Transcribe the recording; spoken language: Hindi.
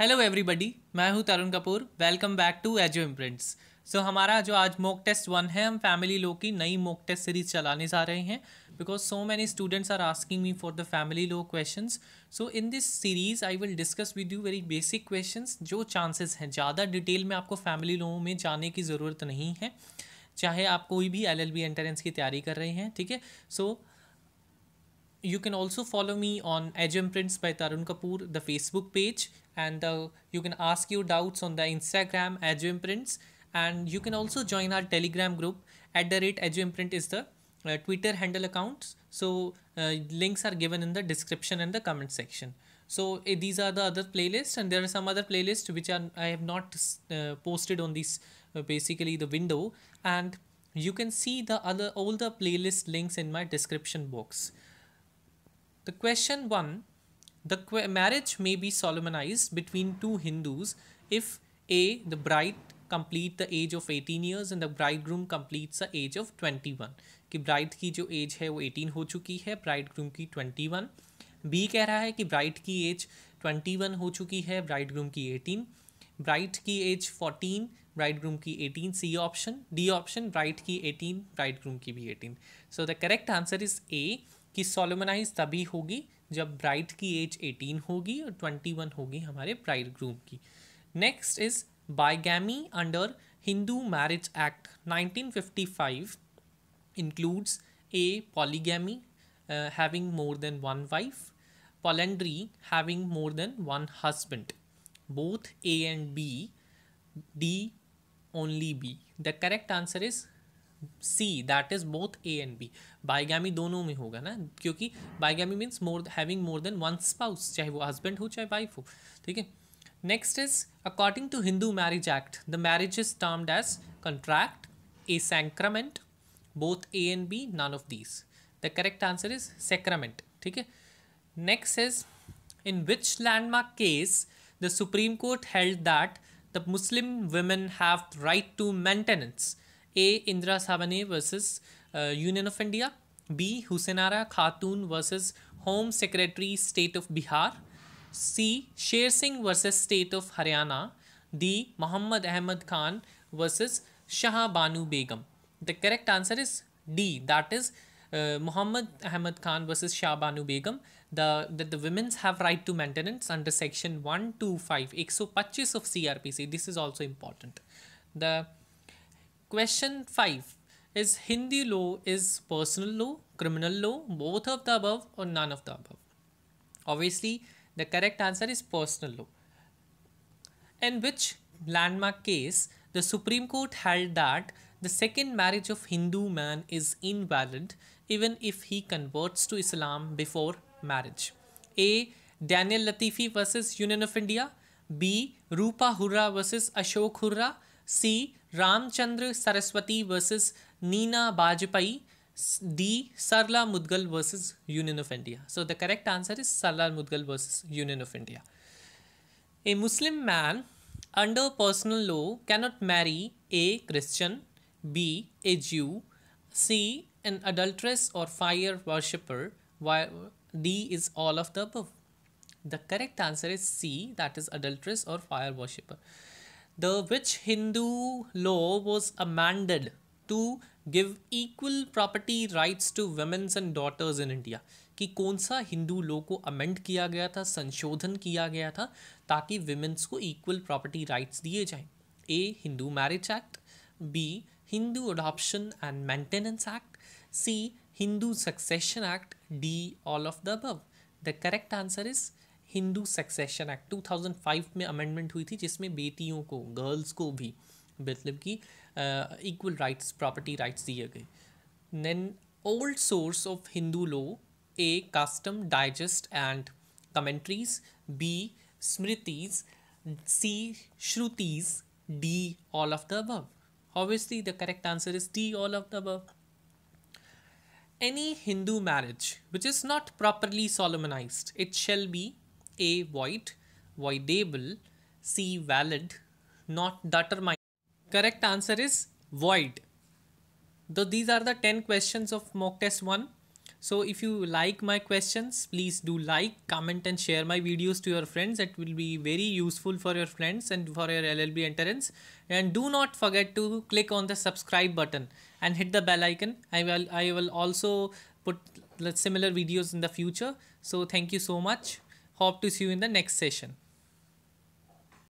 हेलो एवरीबडी मैं हूं Tarun Kapoor welcome back to एजो इम्प्रिंट्स सो हमारा जो आज मोक टेस्ट वन है हम फैमिली लो की नई मोक टेस्ट सीरीज चलाने जा रहे हैं because so many students are asking me for the family law question so in this series I will discuss with you very basic question जो चांसेस हैं ज़्यादा डिटेल में आपको फैमिली लो में जाने की ज़रूरत नहीं है चाहे आप कोई भी एल एल बी एंट्रेंस की तैयारी कर रहे हैं ठीक है so you can also follow me on edge M prints by Tarun Kapoor the facebook page and the, uh, you can ask your doubts on the Instagram EduImprints and you can also join our Telegram group at the rate EduImprint is the uh, Twitter handle accounts. So uh, links are given in the description and the comment section. So uh, these are the other playlists and there are some other playlists which are I have not uh, posted on this uh, basically the window and you can see the other all the playlist links in my description box. The question one The marriage may be solemnized between two Hindus if A, the bride complete the age of 18 years and the bridegroom completes the age of 21 कि ब्राइड की जो एज है वो 18 हो चुकी है ब्राइट ग्रूम की 21 बी कह रहा है कि ब्राइड की एज 21 हो चुकी है ब्राइट ग्रूम की 18 ब्राइड की एज 14 ब्राइट ग्रूम की 18 C option D option bride की 18 ब्राइट ग्रूम की भी 18 so the correct answer is A कि सोलोमनाइज तभी होगी जब ब्राइड की एज 18 होगी और 21 होगी हमारे ब्राइड ग्रूम की next is bigamy under Hindu marriage act 1955 includes a polygamy having more than one wife polyandry having more than one husband both A and B D only B the correct answer is C that is both A and B bigamy दोनों में होगा ना क्योंकि bigamy means more having more than one spouse चाहे वो हस्बैंड हो चाहे वाइफ हो ठीक है next is according to Hindu marriage act the marriage is termed as contract a sacrament both A and B none of these the correct answer is sacrament ठीक है next is in which landmark case the supreme court held that the Muslim women have right to maintenance A. Indra Savane versus uh, Union of India. B. Husenara Khatun versus Home Secretary State of Bihar. C. Sher Singh versus State of Haryana. D. Muhammad Ahmad Khan versus Shah Banu Begum. The correct answer is D. That is uh, Muhammad Ahmad Khan versus Shah Banu Begum. The, that the women's have right to maintenance under section 125, 125 of CRPC. This is also important. The Question 5 Is Hindi law is personal law, criminal law, both of the above or none of the above? Obviously, the correct answer is personal law. In which landmark case the Supreme Court held that the second marriage of Hindu man is invalid even if he converts to Islam before marriage. A. Daniel Latifi versus Union of India. B. Rupa Hurra versus Ashok Hurra. C Ramchandra Saraswati versus Neena Bajpai. D. Sarla Mudgal versus Union of India. So the correct answer is Sarla Mudgal versus Union of India. A Muslim man under personal law cannot marry A. Christian, B. A Jew, C. An adulteress or fire worshipper, while D is all of the above. The correct answer is C. That is adulteress or fire worshipper. the which Hindu law was amended to give equal property rights to women's and daughters in India कि कौन सा हिंदू लॉ को अमेंड किया गया था संशोधन किया गया था ताकि विमेंस को इक्वल प्रॉपर्टी राइट्स दिए जाएं A Hindu marriage act B Hindu adoption and maintenance act C Hindu succession act D all of the above the correct answer is Hindu succession act 2005 में अमेंडमेंट हुई थी जिसमें बेटियों को गर्ल्स को भी मतलब कि इक्वल राइट्स प्रॉपर्टी राइट्स दिए गए then old source of Hindu law A custom digest and commentaries B smritis C shrutis D all of the above obviously the correct answer is d all of the above any hindu marriage which is not properly solemnized it shall be A void, voidable, C valid, not determined. Correct answer is void. So these are the 10 questions of mock test 1. So if you like my questions, please do like, comment and share my videos to your friends. It will be very useful for your friends and for your LLB entrance. And do not forget to click on the subscribe button and hit the bell icon. I will, I will also put similar videos in the future. So thank you so much. Hope to see you in the next session.